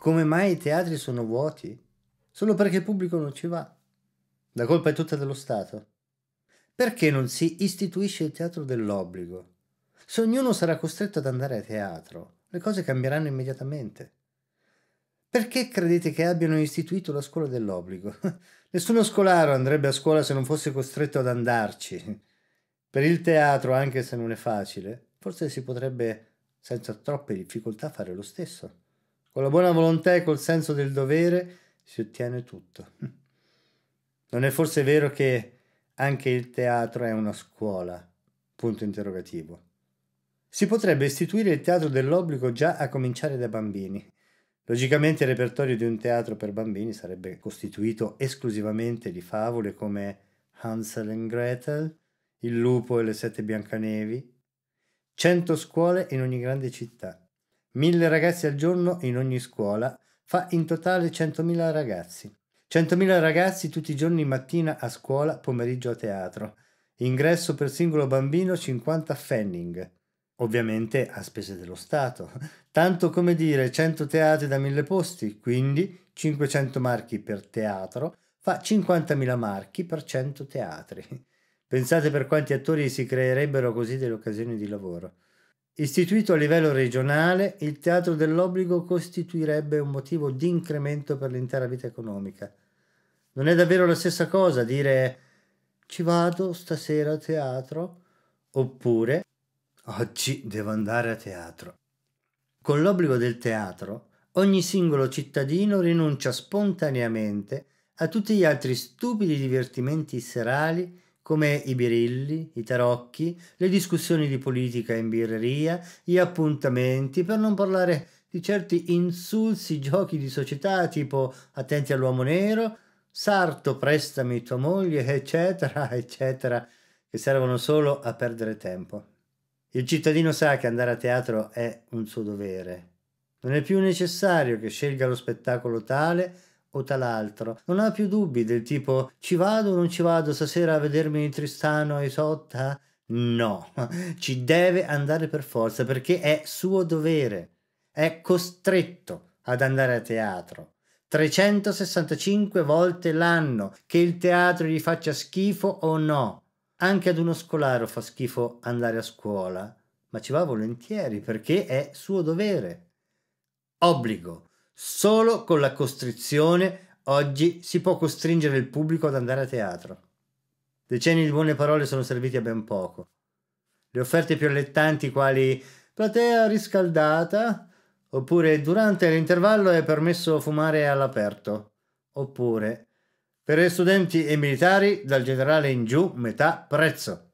Come mai i teatri sono vuoti? Solo perché il pubblico non ci va. La colpa è tutta dello Stato. Perché non si istituisce il teatro dell'obbligo? Se ognuno sarà costretto ad andare a teatro, le cose cambieranno immediatamente. Perché credete che abbiano istituito la scuola dell'obbligo? Nessuno scolaro andrebbe a scuola se non fosse costretto ad andarci. Per il teatro, anche se non è facile, forse si potrebbe senza troppe difficoltà fare lo stesso. Con la buona volontà e col senso del dovere si ottiene tutto. Non è forse vero che anche il teatro è una scuola? Punto interrogativo. Si potrebbe istituire il teatro dell'obbligo già a cominciare da bambini. Logicamente il repertorio di un teatro per bambini sarebbe costituito esclusivamente di favole come Hansel and Gretel, Il lupo e le sette biancanevi, cento scuole in ogni grande città, mille ragazzi al giorno in ogni scuola, fa in totale centomila ragazzi. 100.000 ragazzi tutti i giorni mattina a scuola, pomeriggio a teatro. Ingresso per singolo bambino 50 Fenning. Ovviamente a spese dello Stato. Tanto come dire 100 teatri da 1000 posti, quindi 500 marchi per teatro fa 50.000 marchi per 100 teatri. Pensate per quanti attori si creerebbero così delle occasioni di lavoro. Istituito a livello regionale, il teatro dell'obbligo costituirebbe un motivo di incremento per l'intera vita economica. Non è davvero la stessa cosa dire ci vado stasera a teatro oppure oggi devo andare a teatro. Con l'obbligo del teatro, ogni singolo cittadino rinuncia spontaneamente a tutti gli altri stupidi divertimenti serali come i birilli, i tarocchi, le discussioni di politica in birreria, gli appuntamenti, per non parlare di certi insulsi giochi di società tipo attenti all'uomo nero, sarto prestami tua moglie, eccetera, eccetera, che servono solo a perdere tempo. Il cittadino sa che andare a teatro è un suo dovere. Non è più necessario che scelga lo spettacolo tale o tal'altro. Non ha più dubbi del tipo ci vado o non ci vado stasera a vedermi Tristano e Isotta? No, ci deve andare per forza perché è suo dovere. È costretto ad andare a teatro. 365 volte l'anno, che il teatro gli faccia schifo o no. Anche ad uno scolaro fa schifo andare a scuola, ma ci va volentieri perché è suo dovere. Obbligo Solo con la costrizione oggi si può costringere il pubblico ad andare a teatro. Decenni di buone parole sono serviti a ben poco. Le offerte più allettanti quali platea riscaldata, oppure durante l'intervallo è permesso fumare all'aperto, oppure per studenti e militari dal generale in giù metà prezzo.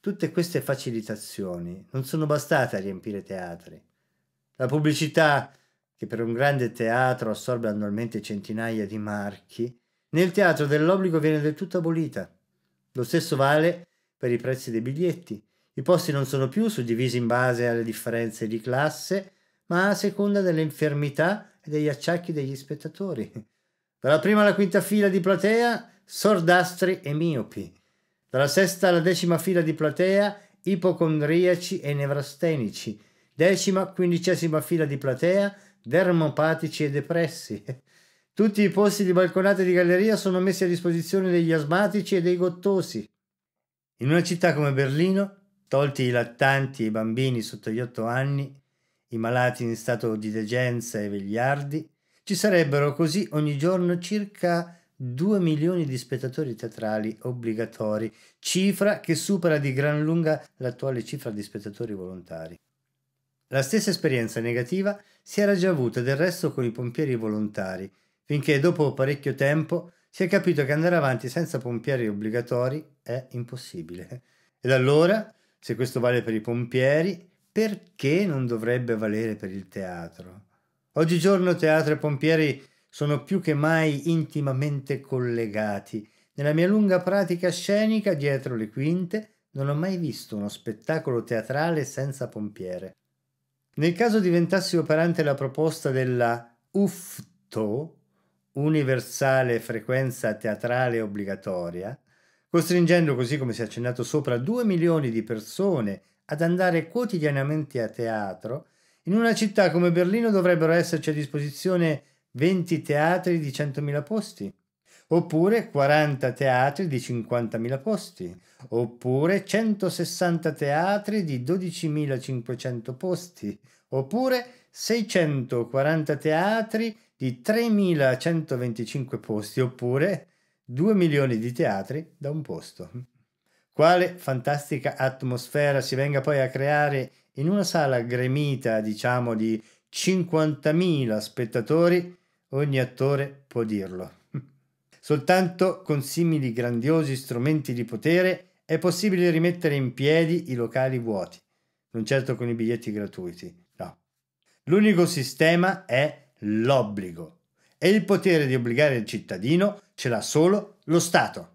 Tutte queste facilitazioni non sono bastate a riempire teatri. La pubblicità che per un grande teatro assorbe annualmente centinaia di marchi, nel teatro dell'obbligo viene del tutto abolita. Lo stesso vale per i prezzi dei biglietti. I posti non sono più suddivisi in base alle differenze di classe, ma a seconda delle infermità e degli acciacchi degli spettatori. Dalla prima alla quinta fila di platea, sordastri e miopi. Dalla sesta alla decima fila di platea, ipocondriaci e nevrastenici. Decima, quindicesima fila di platea, dermopatici e depressi. Tutti i posti di balconate di galleria sono messi a disposizione degli asmatici e dei gottosi. In una città come Berlino, tolti i lattanti e i bambini sotto gli otto anni, i malati in stato di degenza e vegliardi, ci sarebbero così ogni giorno circa 2 milioni di spettatori teatrali obbligatori, cifra che supera di gran lunga l'attuale cifra di spettatori volontari. La stessa esperienza negativa si era già avuta del resto con i pompieri volontari, finché dopo parecchio tempo si è capito che andare avanti senza pompieri obbligatori è impossibile. Ed allora, se questo vale per i pompieri, perché non dovrebbe valere per il teatro? Oggigiorno teatro e pompieri sono più che mai intimamente collegati. Nella mia lunga pratica scenica dietro le quinte non ho mai visto uno spettacolo teatrale senza pompiere. Nel caso diventassi operante la proposta della UFTO, universale frequenza teatrale obbligatoria, costringendo così come si è accennato sopra 2 milioni di persone ad andare quotidianamente a teatro, in una città come Berlino dovrebbero esserci a disposizione 20 teatri di 100.000 posti oppure 40 teatri di 50.000 posti, oppure 160 teatri di 12.500 posti, oppure 640 teatri di 3.125 posti, oppure 2 milioni di teatri da un posto. Quale fantastica atmosfera si venga poi a creare in una sala gremita, diciamo, di 50.000 spettatori, ogni attore può dirlo. Soltanto con simili grandiosi strumenti di potere è possibile rimettere in piedi i locali vuoti, non certo con i biglietti gratuiti, no. L'unico sistema è l'obbligo e il potere di obbligare il cittadino ce l'ha solo lo Stato.